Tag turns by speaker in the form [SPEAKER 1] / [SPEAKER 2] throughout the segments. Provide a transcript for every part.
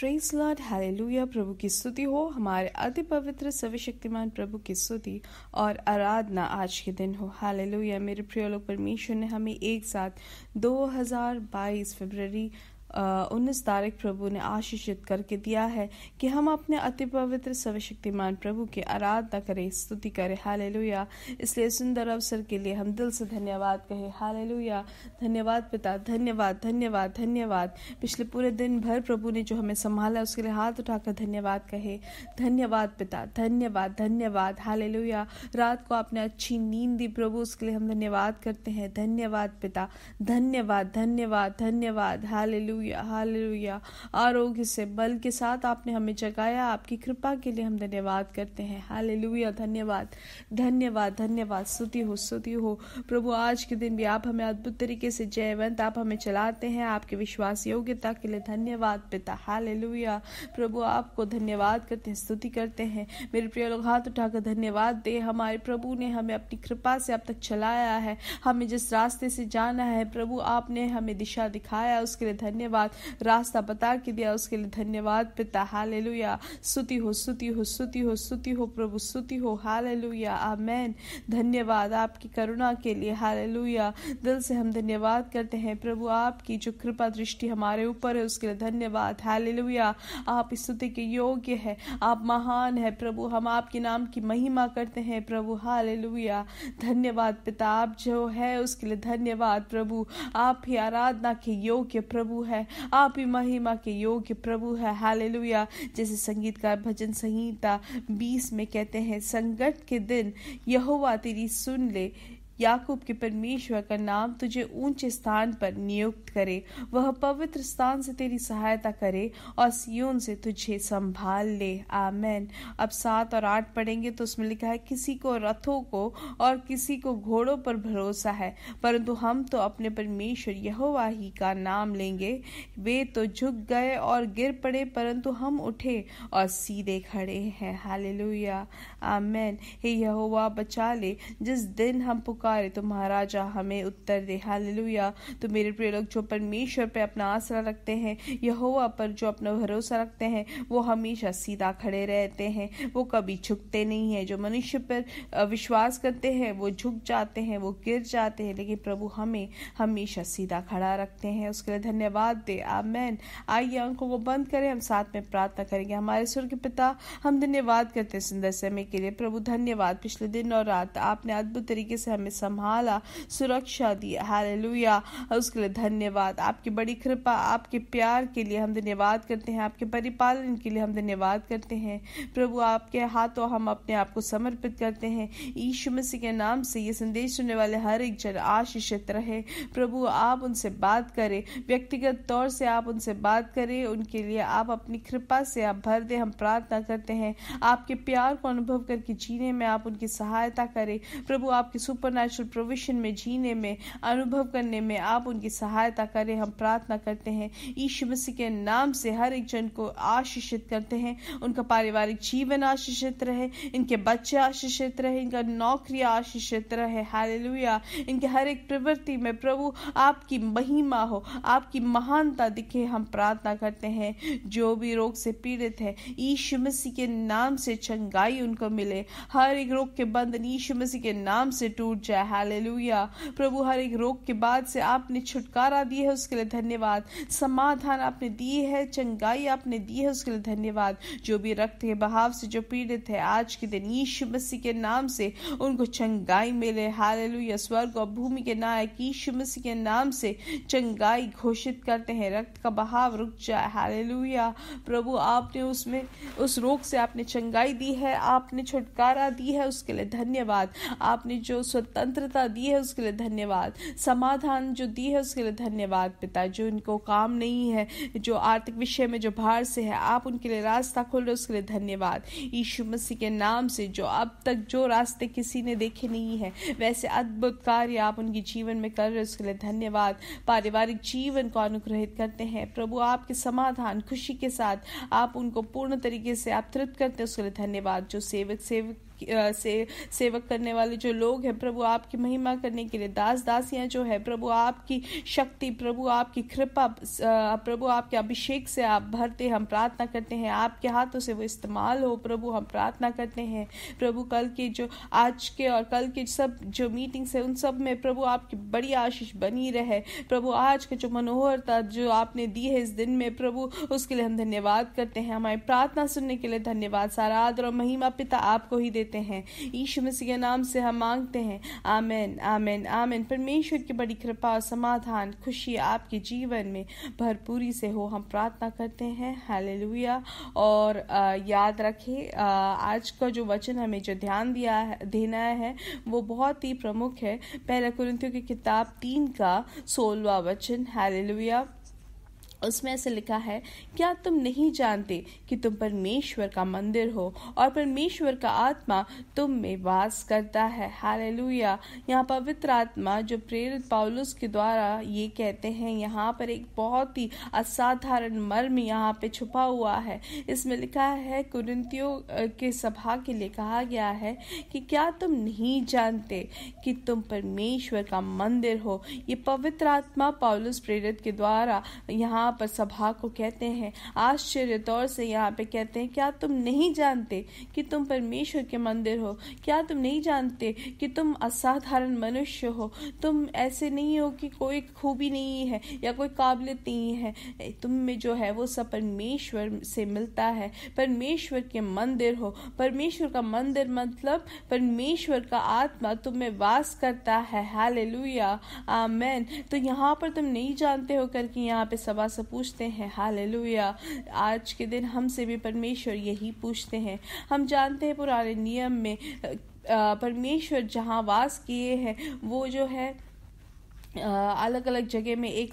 [SPEAKER 1] Praise Lord hallelujah प्रभु की स्तुति हो हमारे अति पवित्र सर्वशक्तिमान प्रभु की स्तुति और आराधना आज के दिन हो हालेलुया मेरे प्रिय लोग परमेश्वर ने हमें एक साथ 2022 फरवरी उन्नीस तारीख प्रभु ने आशीषित करके दिया है कि हम अपने अति पवित्र सर्वशक्तिमान प्रभु की आराधना करें स्तुति करें हाल इसलिए सुंदर अवसर के लिए हम दिल से धन्यवाद कहें हाल धन्यवाद पिता धन्यवाद धन्यवाद धन्यवाद पिछले पूरे दिन भर प्रभु ने जो हमें संभाला उसके लिए हाथ उठाकर धन्यवाद कहे धन्यवाद पिता धन्यवाद धन्यवाद हाल रात को आपने अच्छी नींद दी प्रभु उसके लिए हम धन्यवाद करते हैं धन्यवाद पिता धन्यवाद धन्यवाद धन्यवाद हाल हालेलुया हालेलुया आरोग्य से बल के साथ आपने हमें जगाया आपकी कृपा के लिए हम धन्यवाद करते हैं हालेलुया धन्यवाद धन्यवाद धन्यवाद स्तुति हो स्तुति हो प्रभु आज के दिन भी आप हमें अद्भुत तरीके से जयवंत आप हमें चलाते हैं आपके विश्वास योग्यता के लिए धन्यवाद पिता हालेलुया प्रभु आपको धन्यवाद करते हैं स्तुति करते हैं मेरे प्रिय लोग हाथ उठाकर धन्यवाद दे हमारे प्रभु ने हमें अपनी कृपा से अब तक चलाया है हमें जिस रास्ते से जाना है प्रभु आपने हमें दिशा दिखाया उसके लिए धन्यवाद धन्यवाद रास्ता बता के दिया उसके लिए धन्यवाद पिता हाल लुया सुति हो सुति हो सुति हो सुति हो प्रभु सुति हो हाल लुया आमैन धन्यवाद आपकी करुणा के लिए हाल लुया दिल से हम धन्यवाद करते हैं प्रभु आपकी जो कृपा दृष्टि हमारे ऊपर है उसके लिए धन्यवाद हाल लुया आप इस स्तुति के योग्य है आप महान है प्रभु हम आपके नाम की महिमा करते हैं प्रभु हाल धन्यवाद पिता आप जो है उसके लिए धन्यवाद प्रभु आप ही आराधना के योग्य प्रभु है है आप ही महिमा के योग्य प्रभु है लुया जैसे संगीतकार भजन संहिता बीस में कहते हैं संकट के दिन यहोवा तेरी सुन ले याकूब के परमेश्वर का नाम तुझे ऊंचे स्थान पर नियुक्त करे वह पवित्र स्थान से तेरी सहायता करे और सियोन से तुझे संभाल ले आमेन अब सात और आठ पढ़ेंगे तो उसमें लिखा है किसी को रथों को और किसी को घोड़ों पर भरोसा है परंतु हम तो अपने परमेश्वर यहोवा ही का नाम लेंगे वे तो झुक गए और गिर पड़े परंतु हम उठे और सीधे खड़े हैं हालेलुया आमेन हे यहोवा बचा ले जिस दिन हम पुकार पुकारे तो महाराजा हमें उत्तर दे हालेलुया तो मेरे प्रिय लोग जो परमेश्वर पर अपना आसरा रखते हैं यहोवा पर जो अपना भरोसा रखते हैं वो हमेशा सीधा खड़े रहते हैं वो कभी झुकते नहीं है जो मनुष्य पर विश्वास करते हैं वो झुक जाते हैं वो गिर जाते हैं लेकिन प्रभु हमें हमेशा सीधा खड़ा रखते हैं उसके लिए धन्यवाद दे आमैन आइए आंखों को बंद करें हम साथ में प्रार्थना करेंगे हमारे सुर के पिता हम धन्यवाद करते हैं सुंदर समय के लिए प्रभु धन्यवाद पिछले दिन और रात आपने अद्भुत तरीके से हमें संभाला सुरक्षा दी हालेलुया उसके लिए धन्यवाद आपकी बड़ी कृपा आपके प्यार के लिए हम धन्यवाद करते हैं आपके परिपालन के लिए हम धन्यवाद करते हैं प्रभु आपके हाथों हम अपने आप को समर्पित करते हैं यीशु मसीह के नाम से ये संदेश सुनने वाले हर एक जन आशीषित रहे प्रभु आप उनसे बात करें व्यक्तिगत तौर से आप उनसे बात करें उनके लिए आप अपनी कृपा से आप भर दे हम प्रार्थना करते हैं आपके प्यार को अनुभव करके जीने में आप उनकी सहायता करें प्रभु आपकी सुपर सुपरनेचुरल प्रोविशन में जीने में अनुभव करने में आप उनकी सहायता करें हम प्रार्थना करते हैं ईश मसीह के नाम से हर एक जन को आशीषित करते हैं उनका पारिवारिक जीवन आशीषित रहे इनके बच्चे आशीषित रहे इनका नौकरी आशीषित रहे हालेलुया इनके हर एक प्रवृत्ति में प्रभु आपकी महिमा हो आपकी महानता दिखे हम प्रार्थना करते हैं जो भी रोग से पीड़ित है ईश मसीह के नाम से चंगाई उनको मिले हर एक रोग के बंधन ईश मसीह के नाम से टूट जय हालेलुया प्रभु हर एक रोग के बाद से आपने छुटकारा दी है उसके लिए धन्यवाद समाधान आपने दी है चंगाई आपने दी है उसके लिए धन्यवाद जो भी रक्त के बहाव से जो पीड़ित है आज के दिन यीशु मसीह के नाम से उनको चंगाई मिले हालेलुया स्वर्ग और भूमि के नायक यीशु मसीह के नाम से चंगाई घोषित करते हैं रक्त का बहाव रुक जाए हालेलुया प्रभु आपने उसमें उस रोग से आपने चंगाई दी है आपने छुटकारा दी है उसके लिए धन्यवाद आपने जो स्वतः स्वतंत्रता दी है उसके लिए धन्यवाद समाधान जो दी है उसके लिए धन्यवाद पिता जो इनको काम नहीं है जो आर्थिक विषय में जो भार से है आप उनके लिए रास्ता खोल रहे उसके लिए धन्यवाद यीशु मसीह के नाम से जो अब तक जो रास्ते किसी ने देखे नहीं है वैसे अद्भुत कार्य आप उनके जीवन में कर रहे उसके लिए धन्यवाद पारिवारिक जीवन को अनुग्रहित करते हैं प्रभु आपके समाधान खुशी के साथ आप उनको पूर्ण तरीके से आप तृप्त करते हैं उसके लिए धन्यवाद जो सेवक सेवक से सेवक करने वाले जो लोग हैं प्रभु आपकी महिमा करने के लिए दास दासियां जो है प्रभु आपकी शक्ति प्रभु आपकी कृपा प्रभु आपके अभिषेक से आप भरते हम प्रार्थना करते हैं आपके हाथों से वो इस्तेमाल हो प्रभु हम प्रार्थना करते हैं प्रभु कल के जो आज के और कल के सब जो मीटिंग्स है उन सब में प्रभु आपकी बड़ी आशीष बनी रहे प्रभु आज का जो मनोहरता जो आपने दी है इस दिन में प्रभु उसके लिए हम धन्यवाद करते हैं हमारी प्रार्थना सुनने के लिए धन्यवाद सारा आदर और महिमा पिता आपको ही देते देते हैं यीशु मसीह के नाम से हम मांगते हैं आमेन आमेन आमेन परमेश्वर की बड़ी कृपा और समाधान खुशी आपके जीवन में भरपूरी से हो हम प्रार्थना करते हैं हालेलुया और आ, याद रखें आज का जो वचन हमें जो ध्यान दिया है देना है वो बहुत ही प्रमुख है पहला कुरिंथियों की किताब तीन का सोलवा वचन हालेलुया उसमें ऐसे लिखा है क्या तुम नहीं जानते कि तुम परमेश्वर का मंदिर हो और परमेश्वर का आत्मा तुम में वास करता है लुया यहाँ पवित्र आत्मा जो प्रेरित पाउलुस के द्वारा ये कहते हैं यहाँ पर एक बहुत ही असाधारण मर्म यहाँ पे छुपा हुआ है इसमें लिखा है कुरिंतियों के सभा के लिए कहा गया है कि क्या तुम नहीं जानते कि तुम परमेश्वर का मंदिर हो ये पवित्र आत्मा पाउलुस प्रेरित के द्वारा यहाँ यहाँ पर सभा को कहते हैं आश्चर्य तौर से यहाँ पे कहते हैं क्या तुम नहीं जानते कि तुम परमेश्वर के मंदिर हो क्या तुम नहीं जानते कि तुम असाधारण मनुष्य हो तुम ऐसे नहीं हो कि कोई खूबी नहीं है या कोई काबिलियत नहीं है तुम में जो है वो सब परमेश्वर से मिलता है परमेश्वर के मंदिर हो परमेश्वर का मंदिर मतलब परमेश्वर का आत्मा तुम में वास करता है लुया आमेन तो यहाँ पर तुम नहीं जानते हो करके यहाँ पे सभा से पूछते हैं हाल आज के दिन हमसे भी परमेश्वर यही पूछते हैं हम जानते हैं पुराने नियम में परमेश्वर जहाँ वास किए हैं वो जो है अलग अलग जगह में एक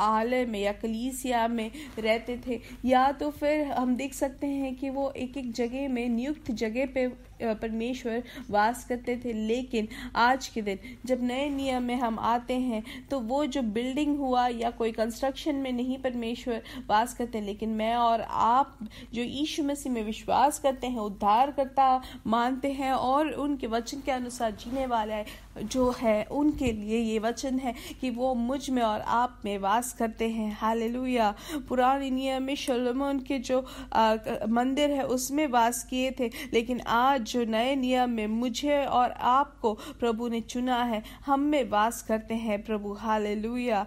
[SPEAKER 1] आले में या कलीसिया में रहते थे या तो फिर हम देख सकते हैं कि वो एक एक जगह में नियुक्त जगह पे परमेश्वर वास करते थे लेकिन आज के दिन जब नए नियम में हम आते हैं तो वो जो बिल्डिंग हुआ या कोई कंस्ट्रक्शन में नहीं परमेश्वर वास करते लेकिन मैं और आप जो यीशु मसीह में विश्वास करते हैं उद्धार करता मानते हैं और उनके वचन के अनुसार जीने वाला जो है उनके लिए ये वचन है कि वो मुझ में और आप में वास करते हैं हालेलुया पुराने नियम में शलमोन के जो आ, मंदिर है उसमें वास किए थे लेकिन आज जो नए नियम में मुझे और आपको प्रभु ने चुना है हम में वास करते हैं प्रभु हाले लुया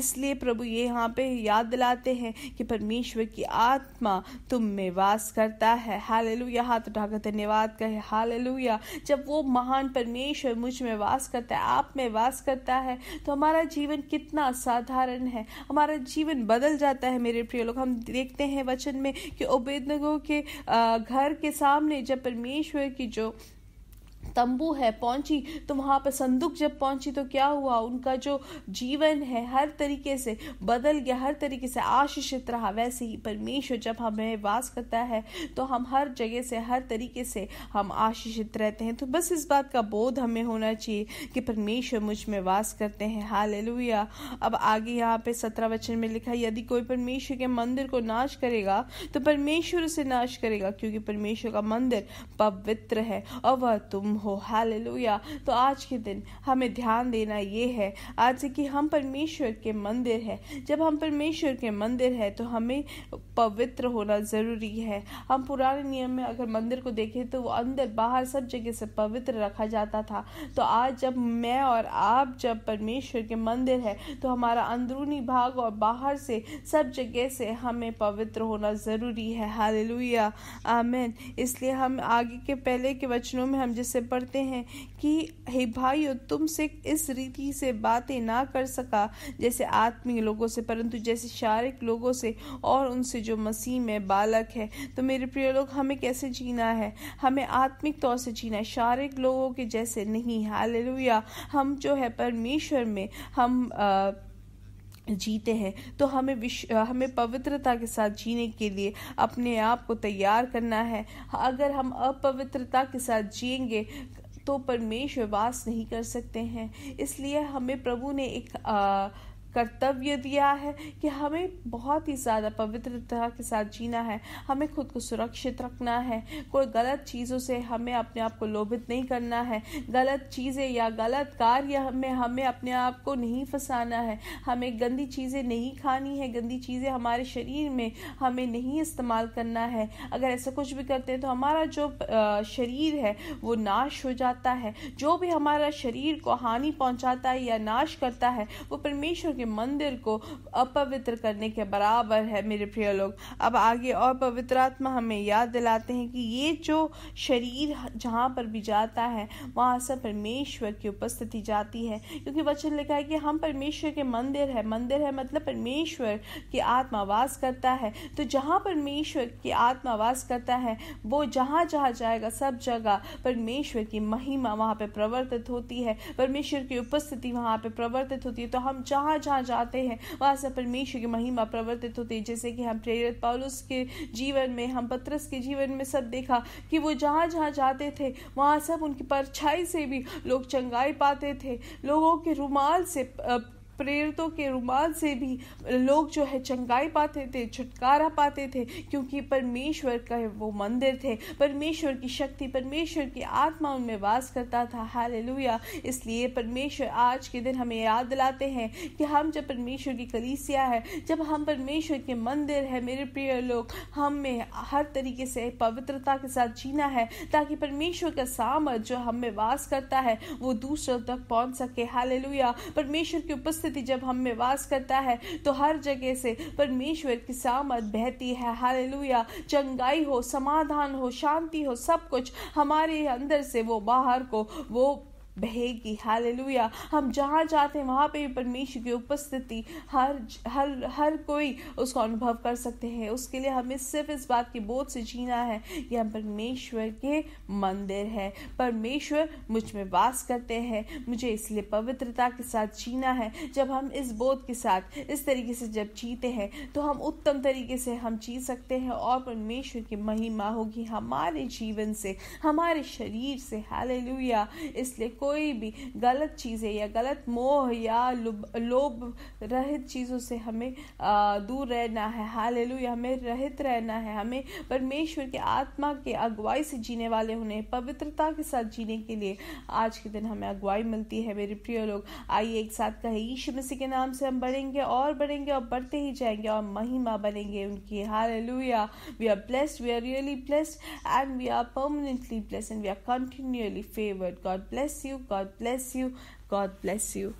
[SPEAKER 1] इसलिए प्रभु ये यहाँ पे याद दिलाते हैं कि परमेश्वर की आत्मा तुम में वास करता है हाले लुया हाथ उठाकर धन्यवाद कहे हाले लुया जब वो महान परमेश्वर मुझ में वास करता है आप में वास करता है तो हमारा जीवन कितना असाधारण है हमारा जीवन बदल जाता है मेरे प्रिय लोग हम देखते हैं वचन में कि ओबेदनगो के घर के सामने जब परमेश्वर की जो तंबू है पहुंची तो वहां पर संदूक जब पहुंची तो क्या हुआ उनका जो जीवन है हर तरीके से बदल गया हर तरीके से आशीषित रहा वैसे ही परमेश्वर जब हमें वास करता है तो हम हर जगह से हर तरीके से हम आशीषित रहते हैं तो बस इस बात का बोध हमें होना चाहिए कि परमेश्वर मुझ में वास करते हैं हाल अब आगे यहाँ पे सत्रह वचन में लिखा यदि कोई परमेश्वर के मंदिर को नाश करेगा तो परमेश्वर उसे नाश करेगा क्योंकि परमेश्वर का मंदिर पवित्र है और वह तुम हो हालेलुया तो आज के दिन हमें ध्यान देना ये है आज कि हम परमेश्वर के मंदिर है जब हम परमेश्वर के मंदिर है तो हमें पवित्र होना ज़रूरी है हम पुराने नियम में अगर मंदिर को देखें तो वो अंदर बाहर सब जगह से पवित्र रखा जाता था तो आज जब मैं और आप जब परमेश्वर के मंदिर है तो हमारा अंदरूनी भाग और बाहर से सब जगह से हमें पवित्र होना ज़रूरी है हालेलुया आमेन इसलिए हम आगे के पहले के वचनों में हम जिससे पढ़ते हैं कि हे भाइयों तुमसे इस रीति से बातें ना कर सका जैसे आत्मिक लोगों से परंतु जैसे शारीरिक लोगों से और उनसे जो मसीह में बालक है तो मेरे प्रिय लोग हमें कैसे जीना है हमें आत्मिक तौर से जीना है शारीरिक लोगों के जैसे नहीं है हम जो है परमेश्वर में हम आ, जीते हैं तो हमें विश्व हमें पवित्रता के साथ जीने के लिए अपने आप को तैयार करना है अगर हम अपवित्रता के साथ जिएंगे तो परमेश्वर वास नहीं कर सकते हैं इसलिए हमें प्रभु ने एक आ, कर्तव्य दिया है कि हमें बहुत ही ज़्यादा पवित्रता के साथ जीना है हमें खुद को सुरक्षित रखना है कोई गलत चीज़ों से हमें अपने आप को लोभित नहीं करना है गलत चीज़ें या गलत कार्य हमें हमें अपने आप को नहीं फंसाना है हमें गंदी चीज़ें नहीं खानी है गंदी चीज़ें हमारे शरीर में हमें नहीं इस्तेमाल करना है अगर ऐसा कुछ भी करते हैं तो हमारा जो शरीर है वो नाश हो जाता है जो भी हमारा शरीर को हानि पहुंचाता है या नाश करता है वो परमेश्वर के मंदिर को अपवित्र करने के बराबर है मेरे प्रिय लोग अब आगे और पवित्र आत्मा हमें याद दिलाते हैं कि ये जो शरीर जहाँ पर भी जाता है वहाँ से परमेश्वर की उपस्थिति जाती है क्योंकि वचन लिखा है कि हम परमेश्वर के मंदिर है मंदिर है मतलब परमेश्वर की आत्मा वास करता है तो जहाँ परमेश्वर की आत्मा वास करता है वो जहाँ जहाँ जाएगा सब जगह परमेश्वर की महिमा वहाँ पर प्रवर्तित होती है परमेश्वर की उपस्थिति वहाँ पर प्रवर्तित होती है तो हम जहाँ जहाँ पहुंचा जाते हैं वहां से परमेश्वर की महिमा प्रवर्तित होती है जैसे कि हम प्रेरित पालुस के जीवन में हम पत्रस के जीवन में सब देखा कि वो जहाँ जहाँ जाते थे वहाँ सब उनकी परछाई से भी लोग चंगाई पाते थे लोगों के रुमाल से प्रेरितों के रुमाल से भी लोग जो है चंगाई पाते थे छुटकारा पाते थे क्योंकि परमेश्वर का वो मंदिर थे परमेश्वर की शक्ति परमेश्वर की आत्मा उनमें वास करता था हालेलुया इसलिए परमेश्वर आज के दिन हमें याद दिलाते हैं कि हम जब परमेश्वर की कलीसिया है जब हम परमेश्वर के मंदिर है मेरे प्रिय लोग हमें हर तरीके से पवित्रता के साथ जीना है ताकि परमेश्वर का सामर्थ जो हमें वास करता है वो दूसरों तक पहुंच सके हालेलुया परमेश्वर की उपस्थिति स्थिति जब हम में वास करता है तो हर जगह से परमेश्वर की सामत बहती है हालेलुया चंगाई हो समाधान हो शांति हो सब कुछ हमारे अंदर से वो बाहर को वो बहेगी हालेलुया हम जहाँ जाते हैं वहाँ पे भी परमेश्वर की उपस्थिति हर हर हर कोई उसका अनुभव कर सकते हैं उसके लिए हमें सिर्फ इस बात की बोध से जीना है कि हम परमेश्वर के मंदिर है परमेश्वर मुझ में वास करते हैं मुझे इसलिए पवित्रता के साथ जीना है जब हम इस बोध के साथ इस तरीके से जब जीते हैं तो हम उत्तम तरीके से हम जी सकते हैं और परमेश्वर की महिमा होगी हमारे जीवन से हमारे शरीर से हालेलुया इसलिए कोई कोई भी गलत चीज़ें या गलत मोह या लोभ रहित चीज़ों से हमें दूर रहना है हाल हमें रहित रहना है हमें परमेश्वर के आत्मा के अगुवाई से जीने वाले होने पवित्रता के साथ जीने के लिए आज के दिन हमें अगुवाई मिलती है मेरे प्रिय लोग आइए एक साथ कहे यीशु मसीह के नाम से हम बढ़ेंगे और बढ़ेंगे और बढ़ते ही जाएंगे और महिमा बनेंगे उनकी हाल we are blessed we are really blessed and we are permanently blessed and we are continuously favoured God bless you God bless you. God bless you.